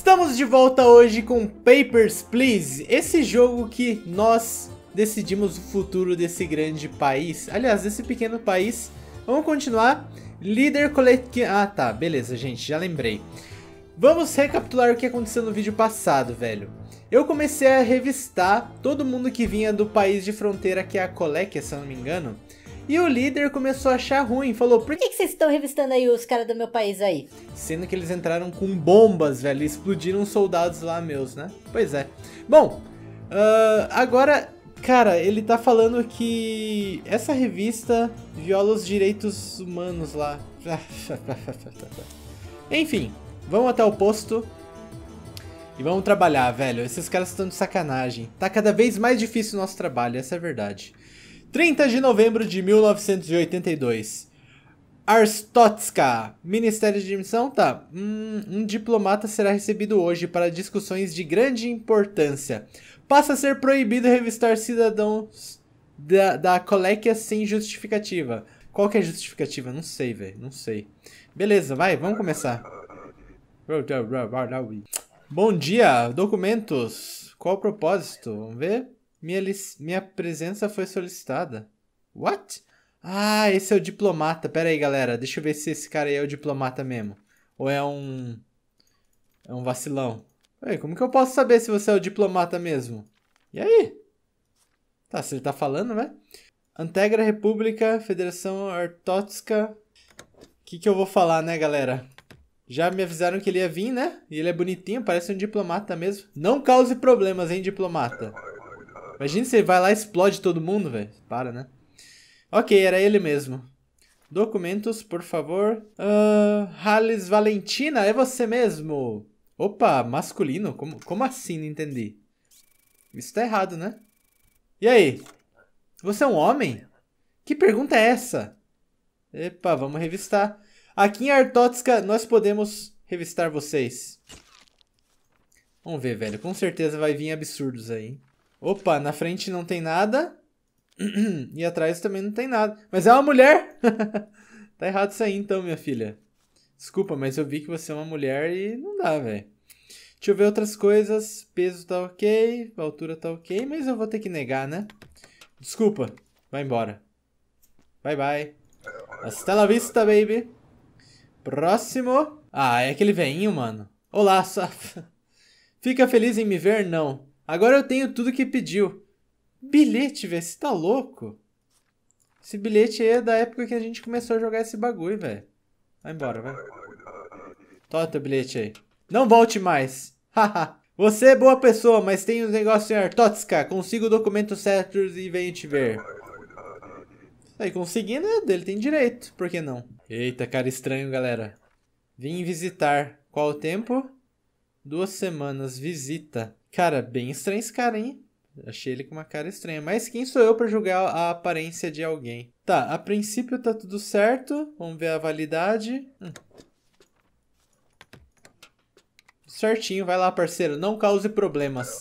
Estamos de volta hoje com Papers, Please, esse jogo que nós decidimos o futuro desse grande país, aliás, desse pequeno país. Vamos continuar. Líder coletivo... Ah, tá, beleza, gente, já lembrei. Vamos recapitular o que aconteceu no vídeo passado, velho. Eu comecei a revistar todo mundo que vinha do país de fronteira, que é a Colequia, se eu não me engano, e o líder começou a achar ruim, falou: Por que, que vocês estão revistando aí os caras do meu país aí? Sendo que eles entraram com bombas, velho, e explodiram soldados lá meus, né? Pois é. Bom, uh, agora, cara, ele tá falando que essa revista viola os direitos humanos lá. Enfim, vamos até o posto. E vamos trabalhar, velho. Esses caras estão de sacanagem. Tá cada vez mais difícil o nosso trabalho, essa é a verdade. 30 de novembro de 1982. Arstotska, Ministério de Missão, tá. Hum, um diplomata será recebido hoje para discussões de grande importância. Passa a ser proibido revistar cidadãos da, da coléquia sem justificativa. Qual que é a justificativa? Não sei, velho. Não sei. Beleza, vai, vamos começar. Bom dia, documentos. Qual o propósito? Vamos ver. Minha, minha presença foi solicitada. What? Ah, esse é o diplomata. Pera aí, galera. Deixa eu ver se esse cara aí é o diplomata mesmo. Ou é um... É um vacilão. Ué, como que eu posso saber se você é o diplomata mesmo? E aí? Tá, se ele tá falando, né? Antegra República, Federação Ortótica. O que que eu vou falar, né, galera? Já me avisaram que ele ia vir, né? E ele é bonitinho, parece um diplomata mesmo. Não cause problemas, hein, diplomata? Imagina você vai lá e explode todo mundo, velho. Para, né? Ok, era ele mesmo. Documentos, por favor. Uh, ah, Hales Valentina, é você mesmo. Opa, masculino? Como, como assim? Não entendi. Isso tá errado, né? E aí? Você é um homem? Que pergunta é essa? Epa, vamos revistar. Aqui em Artótica nós podemos revistar vocês. Vamos ver, velho. Com certeza vai vir absurdos aí. Hein? Opa, na frente não tem nada. E atrás também não tem nada. Mas é uma mulher! tá errado isso aí então, minha filha. Desculpa, mas eu vi que você é uma mulher e não dá, velho. Deixa eu ver outras coisas. Peso tá ok, altura tá ok, mas eu vou ter que negar, né? Desculpa. Vai embora. Bye, bye. Hasta la vista, baby. Próximo. Ah, é aquele veinho, mano. Olá, safa. Fica feliz em me ver? Não. Agora eu tenho tudo que pediu. Bilhete, velho, você tá louco? Esse bilhete aí é da época que a gente começou a jogar esse bagulho, velho. Vai embora, vai. Toma teu bilhete aí. Não volte mais. Haha. Você é boa pessoa, mas tem um negócio em Artotska. Consiga o documento certo e venha te ver. Aí, conseguindo é dele, tem direito. Por que não? Eita, cara estranho, galera. Vim visitar. Qual o tempo? Duas semanas. Visita. Cara, bem estranho esse cara, hein? Achei ele com uma cara estranha. Mas quem sou eu para julgar a aparência de alguém? Tá, a princípio tá tudo certo. Vamos ver a validade. Hum. Certinho, vai lá, parceiro. Não cause problemas.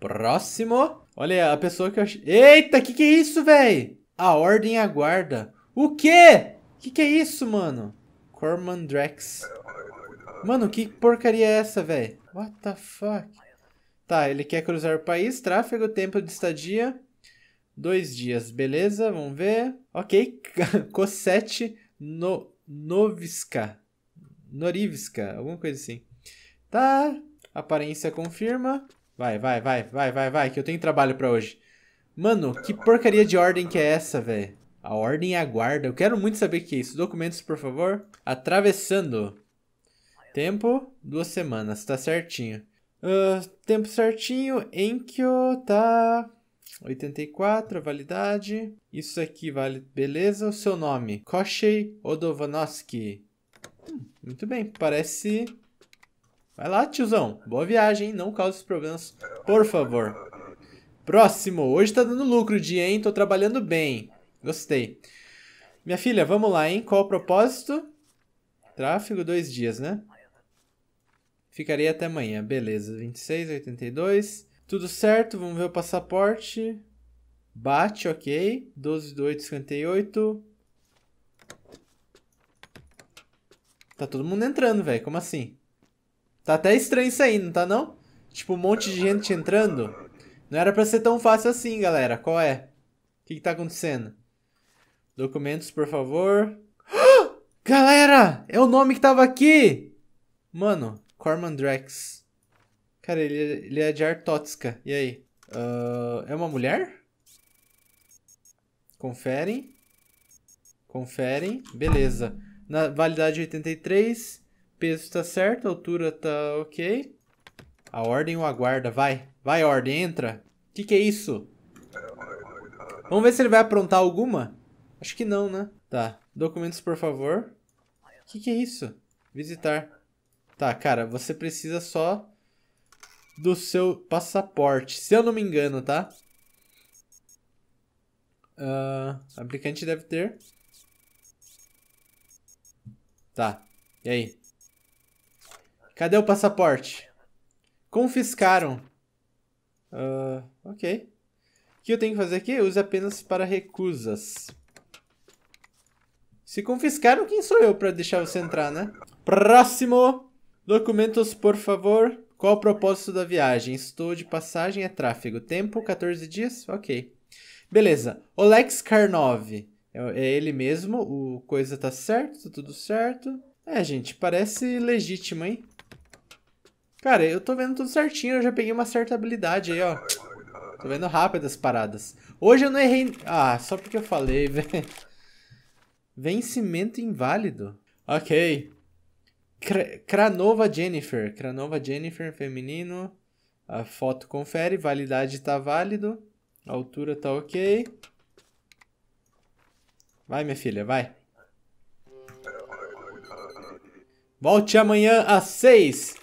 Próximo. Olha, a pessoa que eu achei... Eita, que que é isso, velho? A ordem aguarda. O quê? Que que é isso, mano? Cormandrex. Mano, que porcaria é essa, velho? What the fuck? Tá, ele quer cruzar o país, tráfego, tempo de estadia, dois dias, beleza, vamos ver. Ok, Cosette no, Noviska, Norivska, alguma coisa assim. Tá, aparência confirma. Vai, vai, vai, vai, vai, vai, que eu tenho trabalho para hoje. Mano, que porcaria de ordem que é essa, velho? A ordem aguarda. Eu quero muito saber o que é isso. Documentos, por favor. Atravessando. Tempo, duas semanas, tá certinho. Uh, tempo certinho, Enkyo tá 84, validade. Isso aqui vale, beleza. O seu nome, Koshei Odovanoski Hum, muito bem, parece... Vai lá, tiozão. Boa viagem, não cause problemas, por favor. Próximo. Hoje tá dando lucro o dia, hein? Tô trabalhando bem. Gostei. Minha filha, vamos lá, hein? Qual o propósito? Tráfego, dois dias, né? Ficaria até amanhã, beleza. 26, 82. Tudo certo, vamos ver o passaporte. Bate, ok. 12 do 8, 58. Tá todo mundo entrando, velho. Como assim? Tá até estranho isso aí, não tá não? Tipo, um monte de gente entrando. Não era pra ser tão fácil assim, galera. Qual é? O que, que tá acontecendo? Documentos, por favor. Galera! É o nome que tava aqui! Mano, Cormandrax. Cara, ele, ele é de Artótica. E aí? Uh, é uma mulher? Conferem. Conferem. Beleza. Na validade 83. Peso está certo. Altura tá ok. A ordem o aguarda. Vai. Vai, ordem. Entra. O que, que é isso? Vamos ver se ele vai aprontar alguma? Acho que não, né? Tá. Documentos, por favor. O que, que é isso? Visitar. Tá, cara, você precisa só do seu passaporte, se eu não me engano, tá? Uh, aplicante deve ter. Tá, e aí? Cadê o passaporte? Confiscaram. Uh, ok. O que eu tenho que fazer aqui? Use apenas para recusas. Se confiscaram, quem sou eu para deixar você entrar, né? Próximo! Documentos, por favor. Qual o propósito da viagem? Estou de passagem, é tráfego. Tempo, 14 dias? Ok. Beleza. Olex Karnov. É, é ele mesmo, o coisa tá certo, tá tudo certo. É, gente, parece legítimo, hein? Cara, eu tô vendo tudo certinho, eu já peguei uma certa habilidade aí, ó. Tô vendo rápido as paradas. Hoje eu não errei... Ah, só porque eu falei, velho. Vencimento inválido. Ok. Cranova Jennifer. Cranova Jennifer, feminino. A foto confere. Validade tá válido. A altura tá ok. Vai, minha filha, vai. Volte amanhã às 6.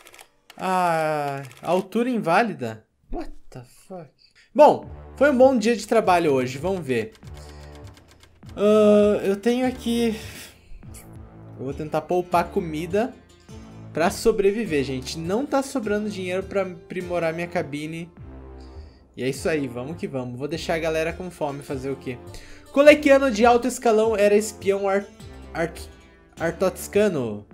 Ah, altura inválida. What the fuck? Bom, foi um bom dia de trabalho hoje, vamos ver. Uh, eu tenho aqui... Eu vou tentar poupar comida para sobreviver, gente. Não tá sobrando dinheiro para aprimorar minha cabine. E é isso aí, vamos que vamos. Vou deixar a galera com fome fazer o quê? Colequiano de alto escalão era espião ar... artotscano.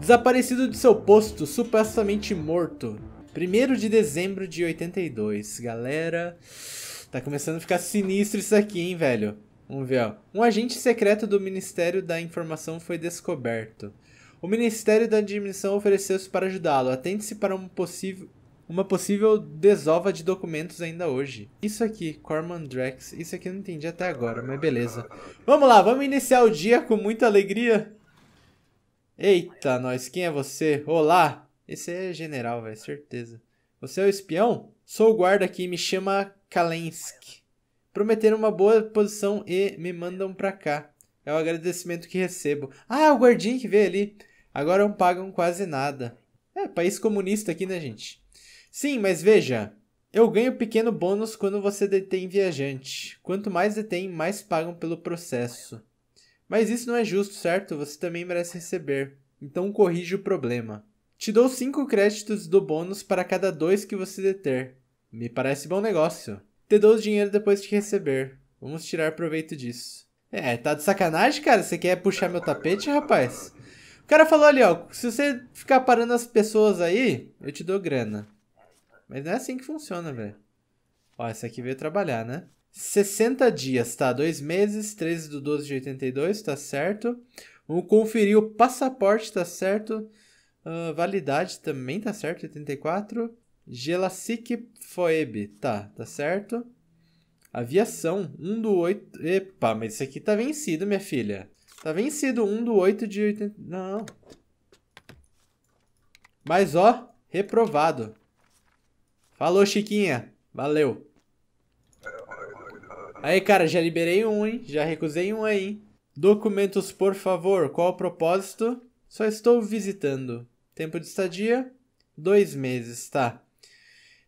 Desaparecido de seu posto, supostamente morto. 1 de dezembro de 82. Galera, tá começando a ficar sinistro isso aqui, hein, velho? Vamos ver, ó. Um agente secreto do Ministério da Informação foi descoberto. O Ministério da Admissão ofereceu-se para ajudá-lo. Atente-se para um possível, uma possível desova de documentos ainda hoje. Isso aqui, Corman Drex, isso aqui eu não entendi até agora, mas beleza. Vamos lá, vamos iniciar o dia com muita alegria. Eita, nós, quem é você? Olá! Esse é general, velho, certeza. Você é o espião? Sou o guarda aqui, me chama Kalensky. Prometeram uma boa posição e me mandam pra cá. É o agradecimento que recebo. Ah, é o guardinha que veio ali. Agora não pagam quase nada. É, país comunista aqui, né, gente? Sim, mas veja. Eu ganho pequeno bônus quando você detém viajante. Quanto mais detém, mais pagam pelo processo. Mas isso não é justo, certo? Você também merece receber. Então corrige o problema. Te dou 5 créditos do bônus para cada 2 que você deter. Me parece bom negócio. Te dou o dinheiro depois de receber. Vamos tirar proveito disso. É, tá de sacanagem, cara? Você quer puxar meu tapete, rapaz? O cara falou ali, ó, se você ficar parando as pessoas aí, eu te dou grana. Mas não é assim que funciona, velho. Ó, essa aqui veio trabalhar, né? 60 dias, tá? Dois meses, 13 do 12 de 82, tá certo. Vamos conferir o passaporte, tá certo. Uh, validade também tá certo, 84. Gelacic Foeb, tá, tá certo. Aviação, 1 do 8. Epa, mas isso aqui tá vencido, minha filha. Tá vencido. 1 do 8 de 80. Não. Mas ó, reprovado. Falou, Chiquinha. Valeu. Aí, cara, já liberei um, hein? Já recusei um aí, hein? Documentos, por favor. Qual o propósito? Só estou visitando. Tempo de estadia? Dois meses, tá.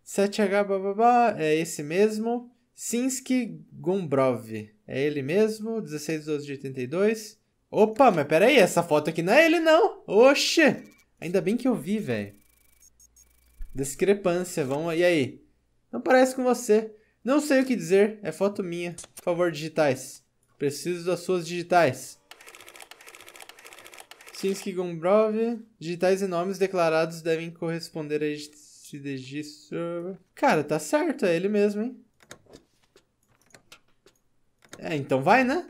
7H, bababá, é esse mesmo. Sinsky Gombrov, é ele mesmo. 16 de 12 de 82. Opa, mas pera aí, essa foto aqui não é ele, não. Oxe! Ainda bem que eu vi, velho. Discrepância, vamos... E aí? Não parece com você. Não sei o que dizer, é foto minha. Por favor, digitais. Preciso das suas digitais. Sinsky Gombrov, digitais e nomes declarados devem corresponder a este registro. Cara, tá certo, é ele mesmo, hein? É, então vai, né?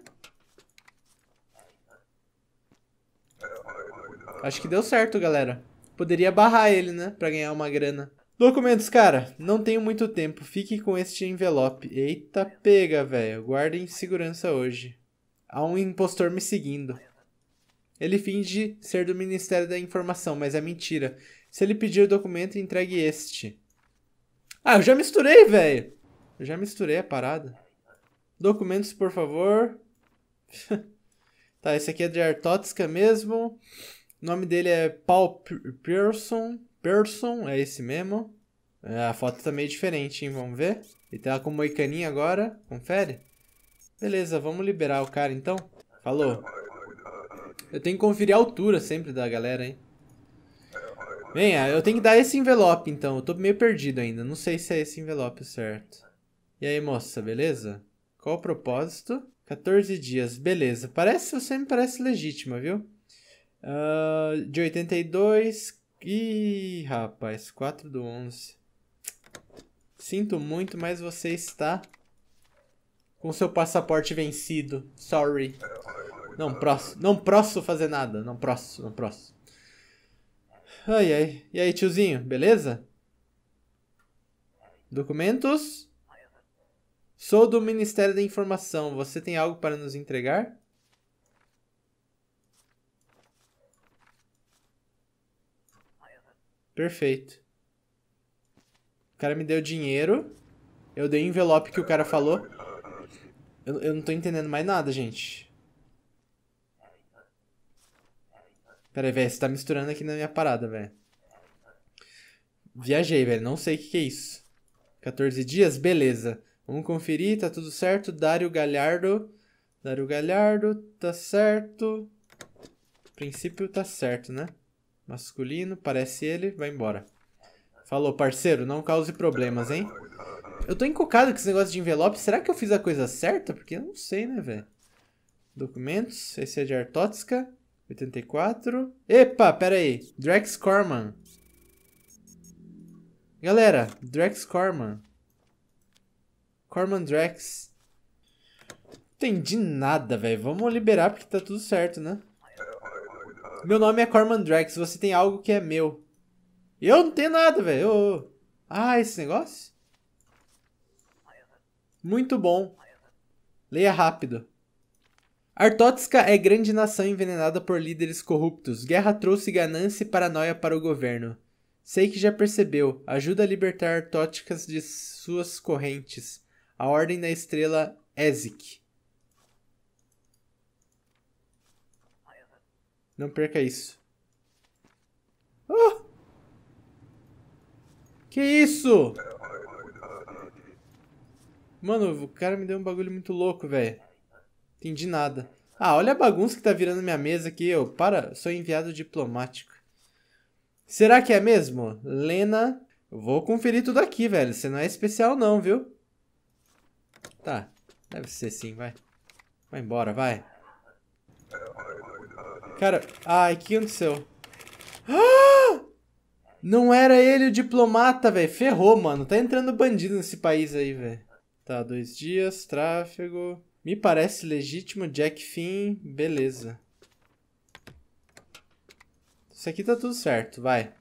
Acho que deu certo, galera. Poderia barrar ele, né? Pra ganhar uma grana. Documentos, cara, não tenho muito tempo. Fique com este envelope. Eita, pega, velho. Guarde em segurança hoje. Há um impostor me seguindo. Ele finge ser do Ministério da Informação, mas é mentira. Se ele pedir o documento, entregue este. Ah, eu já misturei, velho. Eu já misturei a parada. Documentos, por favor. tá, esse aqui é de Artótica mesmo. O nome dele é Paul Pearson. Pearson, é esse mesmo. É, a foto tá meio diferente, hein? Vamos ver? Ele tá com moicaninha agora. Confere. Beleza, vamos liberar o cara então. Falou. Eu tenho que conferir a altura sempre da galera, hein? Venha, ah, eu tenho que dar esse envelope então. Eu tô meio perdido ainda. Não sei se é esse envelope certo. E aí, moça, beleza? Qual o propósito? 14 dias, beleza. Parece, você me parece legítima, viu? Uh, de 82. Ih, rapaz, 4 do 11. Sinto muito, mas você está com seu passaporte vencido. Sorry. Não posso, não posso fazer nada. Não posso, não posso. Ai, ai. E aí, tiozinho, beleza? Documentos? Sou do Ministério da Informação. Você tem algo para nos entregar? Perfeito. O cara me deu dinheiro. Eu dei o envelope que o cara falou. Eu, eu não tô entendendo mais nada, gente. Pera aí, velho. Você tá misturando aqui na minha parada, velho. Viajei, velho. Não sei o que, que é isso. 14 dias? Beleza. Vamos conferir. Tá tudo certo. Dário Galhardo. Dário Galhardo. Tá certo. A princípio tá certo, né? Masculino, parece ele, vai embora. Falou, parceiro, não cause problemas, hein? Eu tô encucado com esse negócio de envelope. Será que eu fiz a coisa certa? Porque eu não sei, né, velho? Documentos, esse é de Artótica, 84. Epa, pera aí. Drex Corman. Galera, Drex Corman. Corman Drex. Entendi nada, velho. Vamos liberar porque tá tudo certo, né? Meu nome é Corman Drax, você tem algo que é meu. Eu não tenho nada, velho. Eu... Ah, esse negócio? Muito bom. Leia rápido. Artótska é grande nação envenenada por líderes corruptos. Guerra trouxe ganância e paranoia para o governo. Sei que já percebeu. Ajuda a libertar Artóticas de suas correntes. A Ordem da Estrela Ezik. Não perca isso. Oh! Que isso? Mano, o cara me deu um bagulho muito louco, velho. Entendi nada. Ah, olha a bagunça que tá virando minha mesa aqui. Eu, para, sou enviado diplomático. Será que é mesmo? Lena, vou conferir tudo aqui, velho. Você não é especial não, viu? Tá, deve ser sim, vai. Vai embora, vai. Cara, ai, o que aconteceu? Ah! Não era ele o diplomata, velho. Ferrou, mano. Tá entrando bandido nesse país aí, velho. Tá, dois dias, tráfego. Me parece legítimo, Jack Finn, beleza. Isso aqui tá tudo certo, vai.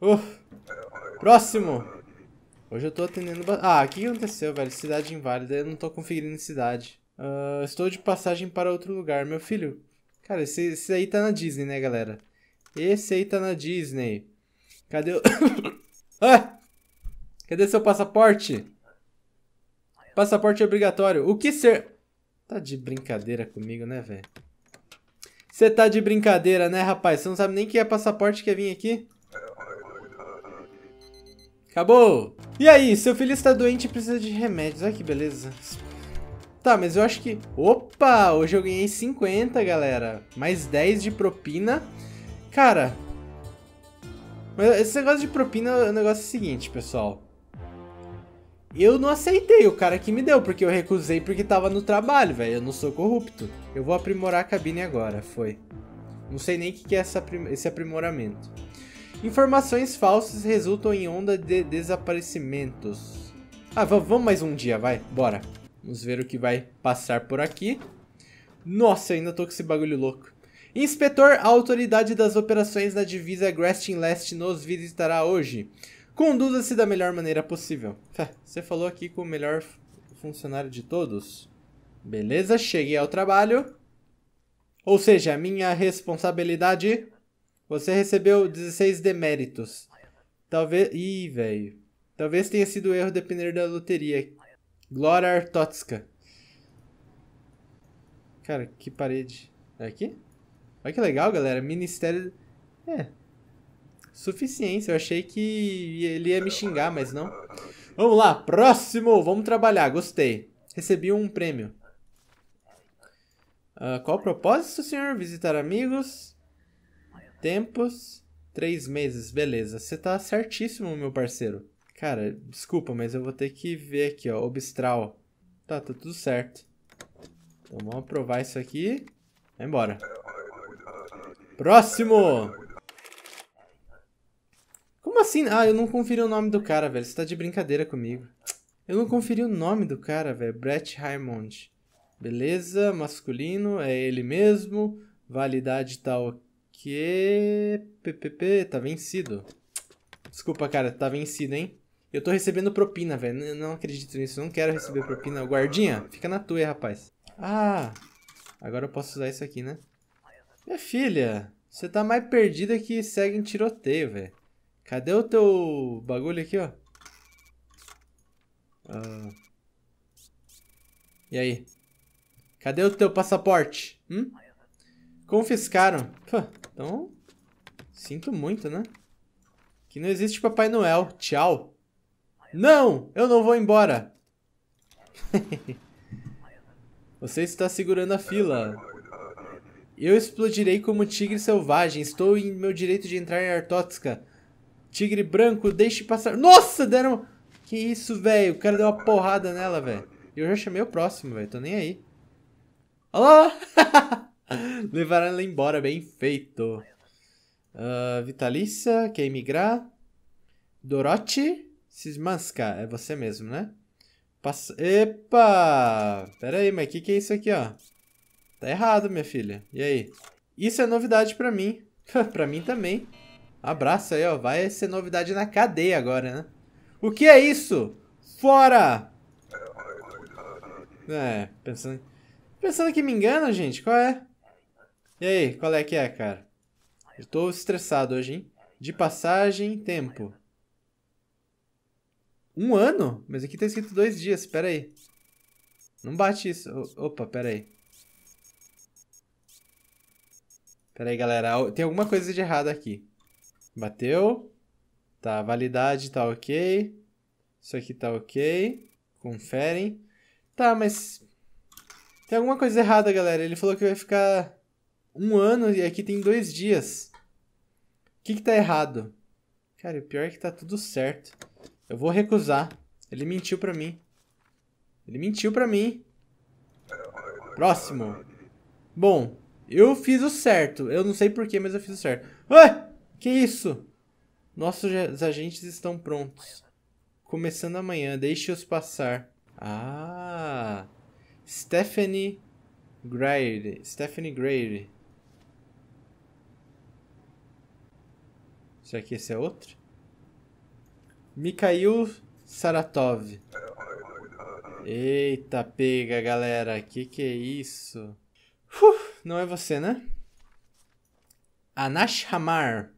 Uh, próximo! Hoje eu tô atendendo... Ah, o que aconteceu, velho? Cidade inválida, eu não tô configurando cidade. Uh, estou de passagem para outro lugar. Meu filho, cara, esse, esse aí tá na Disney, né, galera? Esse aí tá na Disney. Cadê o. ah! Cadê seu passaporte? Passaporte é obrigatório. O que ser. Tá de brincadeira comigo, né, velho? Você tá de brincadeira, né, rapaz? Você não sabe nem que é passaporte que é vir aqui? Acabou! E aí, seu filho está doente e precisa de remédios. Olha que beleza. Tá, mas eu acho que... Opa, hoje eu ganhei 50, galera. Mais 10 de propina. Cara... Esse negócio de propina, o negócio é o seguinte, pessoal. Eu não aceitei o cara que me deu, porque eu recusei porque tava no trabalho, velho. Eu não sou corrupto. Eu vou aprimorar a cabine agora, foi. Não sei nem o que, que é aprim esse aprimoramento. Informações falsas resultam em onda de desaparecimentos. Ah, vamos mais um dia, vai. Bora. Vamos ver o que vai passar por aqui. Nossa, ainda tô com esse bagulho louco. Inspetor, a autoridade das operações da divisa Gresting Leste nos visitará hoje. Conduza-se da melhor maneira possível. Você falou aqui com o melhor funcionário de todos. Beleza, cheguei ao trabalho. Ou seja, minha responsabilidade. Você recebeu 16 deméritos. Talvez. Ih, velho. Talvez tenha sido erro depender da loteria. Glória Artotska. Cara, que parede. É aqui? Olha que legal, galera. Ministério. É. Suficiência. Eu achei que ele ia me xingar, mas não. Vamos lá, próximo! Vamos trabalhar, gostei. Recebi um prêmio. Uh, qual o propósito, senhor? Visitar amigos. Tempos. Três meses, beleza. Você tá certíssimo, meu parceiro. Cara, desculpa, mas eu vou ter que ver aqui, ó. Obstral. Tá, tá tudo certo. Então vamos aprovar isso aqui. Vai embora. Próximo! Como assim? Ah, eu não conferi o nome do cara, velho. Você tá de brincadeira comigo. Eu não conferi o nome do cara, velho. Brett Raymond. Beleza, masculino, é ele mesmo. Validade tá ok. PPP, tá vencido. Desculpa, cara, tá vencido, hein? Eu tô recebendo propina, velho. Eu não acredito nisso. Eu não quero receber propina. Guardinha, fica na tua aí, rapaz. Ah, agora eu posso usar isso aqui, né? Minha filha, você tá mais perdida que segue em tiroteio, velho. Cadê o teu bagulho aqui, ó? Ah. E aí? Cadê o teu passaporte? Hum? Confiscaram. Pô, então, sinto muito, né? Que não existe Papai Noel. Tchau. Não! Eu não vou embora! Você está segurando a fila. Eu explodirei como tigre selvagem. Estou em meu direito de entrar em Artótska. Tigre branco, deixe passar. Nossa, deram... Que isso, velho? O cara deu uma porrada nela, velho. Eu já chamei o próximo, velho. Tô nem aí. Olá. lá! Levaram ela embora. Bem feito. Uh, Vitalícia, quer emigrar? Dorothy? Cismascar, é você mesmo, né? Passa... Epa! Pera aí, mas o que, que é isso aqui, ó? Tá errado, minha filha. E aí? Isso é novidade pra mim. pra mim também. Abraço aí, ó. Vai ser novidade na cadeia agora, né? O que é isso? Fora! É, pensando... Pensando que me engana, gente? Qual é? E aí, qual é que é, cara? Eu tô estressado hoje, hein? De passagem, tempo. Um ano? Mas aqui tá escrito dois dias, espera aí. Não bate isso. Opa, pera aí. Pera aí, galera. Tem alguma coisa de errado aqui. Bateu. Tá, validade tá ok. Isso aqui tá ok. Conferem. Tá, mas... Tem alguma coisa errada, galera. Ele falou que vai ficar um ano e aqui tem dois dias. O que que tá errado? Cara, o pior é que tá tudo certo. Eu vou recusar. Ele mentiu pra mim. Ele mentiu pra mim. Próximo. Bom, eu fiz o certo. Eu não sei porquê, mas eu fiz o certo. Ah, que isso? Nossos agentes estão prontos. Começando amanhã, deixe-os passar. Ah, Stephanie Grady. Stephanie Grady. Será que esse é outro? Mikhail Saratov. Eita, pega, galera. Que que é isso? Uf, não é você, né? Anash Hamar.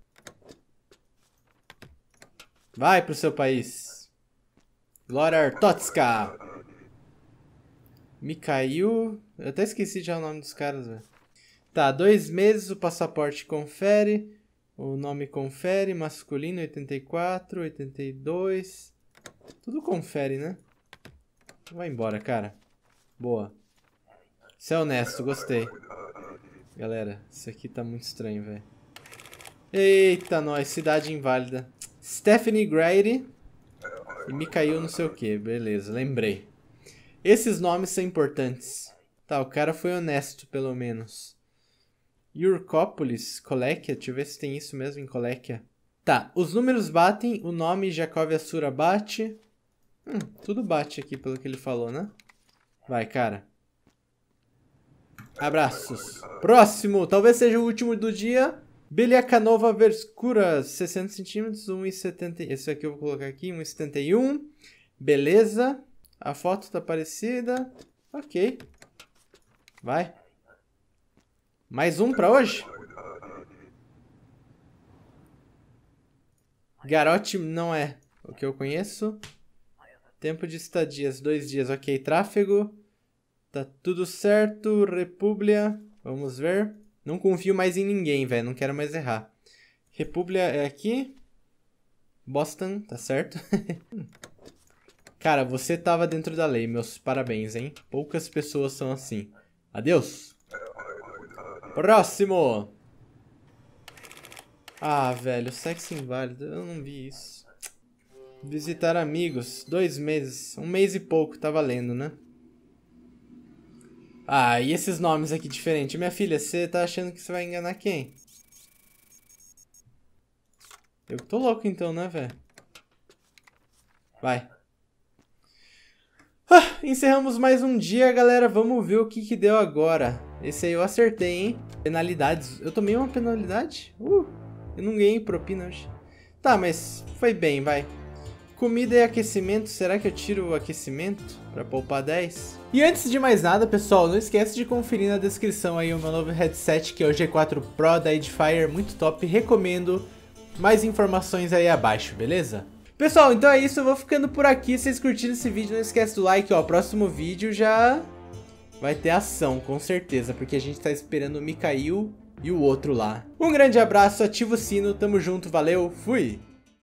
Vai pro seu país. Glória Artotska. Mikhail... Eu até esqueci já o nome dos caras, velho. Tá, dois meses o passaporte confere. O nome confere, masculino 84, 82. Tudo confere, né? Vai embora, cara. Boa. Isso é honesto, gostei. Galera, isso aqui tá muito estranho, velho. Eita, nós, cidade inválida. Stephanie Grady e me caiu não sei o que, beleza, lembrei. Esses nomes são importantes. Tá, o cara foi honesto, pelo menos. Yurkopolis, Coléquia. Deixa eu ver se tem isso mesmo em Coléquia. Tá, os números batem, o nome Jacob Assura bate. Hum, tudo bate aqui pelo que ele falou, né? Vai, cara. Abraços. Próximo, talvez seja o último do dia. Belia Canova Verscura, 60 centímetros, 1,70. Esse aqui eu vou colocar aqui, 1,71. Beleza. A foto tá parecida. Ok. Vai. Mais um pra hoje? Garote não é o que eu conheço. Tempo de estadias, dois dias. Ok, tráfego. Tá tudo certo. República? Vamos ver. Não confio mais em ninguém, velho. Não quero mais errar. República é aqui. Boston, tá certo. Cara, você tava dentro da lei. Meus parabéns, hein? Poucas pessoas são assim. Adeus! Próximo! Ah, velho, sexo inválido. Eu não vi isso. Visitar amigos. Dois meses. Um mês e pouco, tá valendo, né? Ah, e esses nomes aqui diferentes? Minha filha, você tá achando que você vai enganar quem? Eu tô louco então, né, velho? Vai. Ah, encerramos mais um dia, galera. Vamos ver o que que deu agora. Esse aí eu acertei, hein? Penalidades. Eu tomei uma penalidade? Uh, eu não ganhei propina hoje. Tá, mas foi bem, vai. Comida e aquecimento, será que eu tiro o aquecimento para poupar 10? E antes de mais nada, pessoal, não esquece de conferir na descrição aí o meu novo headset, que é o G4 Pro da Edifier, muito top, recomendo. Mais informações aí abaixo, beleza? Pessoal, então é isso, eu vou ficando por aqui, se vocês curtiram esse vídeo, não esquece do like, ó, próximo vídeo já Vai ter ação, com certeza, porque a gente tá esperando o Mikael e o outro lá. Um grande abraço, ativa o sino, tamo junto, valeu, fui!